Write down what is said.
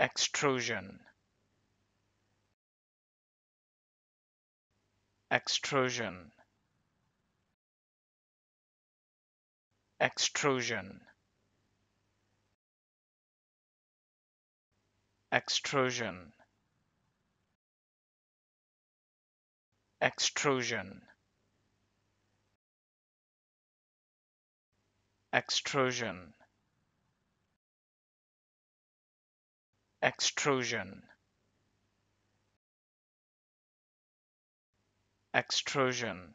extrusion extrusion extrusion extrusion extrusion extrusion extrusion extrusion